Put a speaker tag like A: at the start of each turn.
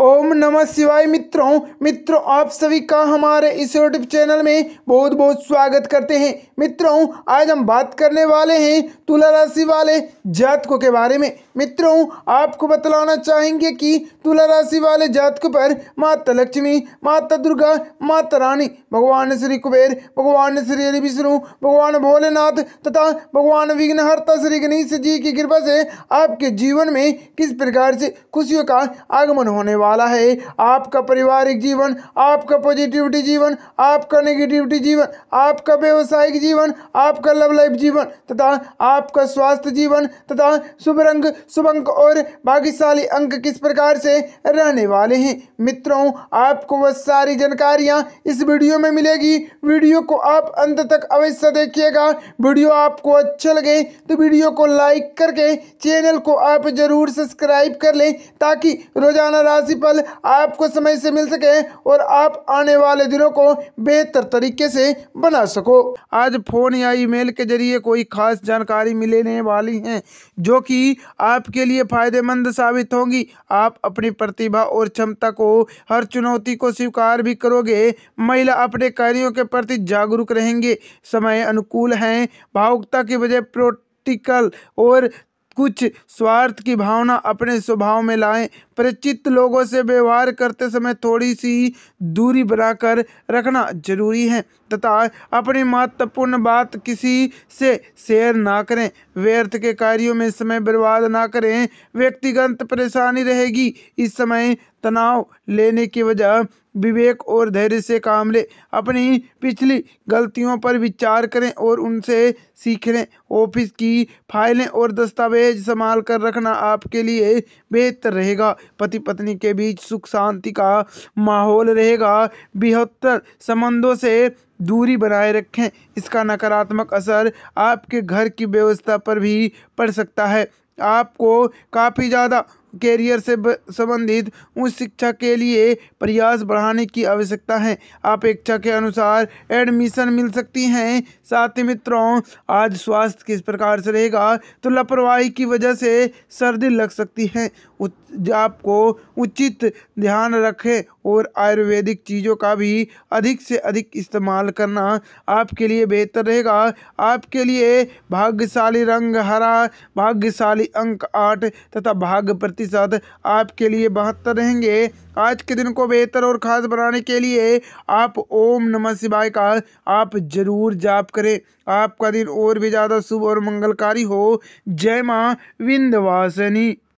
A: ओम नमः शिवाय मित्रों मित्रों आप सभी का हमारे इस यूट्यूब चैनल में बहुत बहुत स्वागत करते हैं मित्रों आज हम बात करने वाले हैं तुला राशि वाले जातकों के बारे में मित्रों आपको बतलाना चाहेंगे कि तुला राशि वाले जातकों पर माता लक्ष्मी माता दुर्गा माता रानी भगवान श्री कुबेर भगवान श्री हरि विष्णु भगवान भोलेनाथ तथा भगवान विघ्नहर्ता श्री गणेश जी की कृपा से आपके जीवन में किस प्रकार से खुशियों का आगमन होने वाला वाला है आपका पारिवारिक जीवन आपका पॉजिटिविटी जीवन आपका नेगेटिविटी जीवन आपका व्यवसायिक जीवन आपका लव लाइफ जीवन तथा आपका स्वास्थ्य जीवन तथा शुभ रंग शुभ अंक और भाग्यशाली अंक किस प्रकार से रहने वाले हैं मित्रों आपको वह सारी जानकारियाँ इस वीडियो में मिलेगी वीडियो को आप अंत तक अवश्य देखिएगा वीडियो आपको अच्छा लगे तो वीडियो को लाइक करके चैनल को आप जरूर सब्सक्राइब कर लें ताकि रोजाना राशि प्रतिफल आपको समय से मिल सके और आप आने वाले दिनों को बेहतर तरीके से बना सको आज फ़ोन या ईमेल के जरिए कोई खास जानकारी मिलने वाली है जो कि आपके लिए फ़ायदेमंद साबित होगी आप अपनी प्रतिभा और क्षमता को हर चुनौती को स्वीकार भी करोगे महिला अपने कार्यों के प्रति जागरूक रहेंगे समय अनुकूल है भावुकता की वजह प्रोटिकल और कुछ स्वार्थ की भावना अपने स्वभाव में लाएं परिचित लोगों से व्यवहार करते समय थोड़ी सी दूरी बनाकर रखना जरूरी है तथा अपनी महत्वपूर्ण बात किसी से शेयर ना करें व्यर्थ के कार्यों में समय बर्बाद ना करें व्यक्तिगत परेशानी रहेगी इस समय तनाव लेने की वजह विवेक और धैर्य से काम लें अपनी पिछली गलतियों पर विचार करें और उनसे सीख लें ऑफिस की फाइलें और दस्तावेज संभाल कर रखना आपके लिए बेहतर रहेगा पति पत्नी के बीच सुख शांति का माहौल रहेगा बेहतर संबंधों से दूरी बनाए रखें इसका नकारात्मक असर आपके घर की व्यवस्था पर भी पड़ सकता है आपको काफ़ी ज़्यादा कैरियर से संबंधित उच्च शिक्षा के लिए प्रयास बढ़ाने की आवश्यकता है अपेक्षा के अनुसार एडमिशन मिल सकती हैं साथ ही मित्रों आज स्वास्थ्य किस प्रकार से रहेगा तो लापरवाही की वजह से सर्दी लग सकती है आपको उचित ध्यान रखें और आयुर्वेदिक चीज़ों का भी अधिक से अधिक इस्तेमाल करना आपके लिए बेहतर रहेगा आपके लिए भाग्यशाली रंग हरा भाग्यशाली अंक आठ तथा भाग्य प्रति प्रतिशत आपके लिए बहत्तर रहेंगे आज के दिन को बेहतर और ख़ास बनाने के लिए आप ओम नमः शिवाय का आप जरूर जाप करें आपका दिन और भी ज़्यादा शुभ और मंगलकारी हो जय माँ विंध्यवासिनी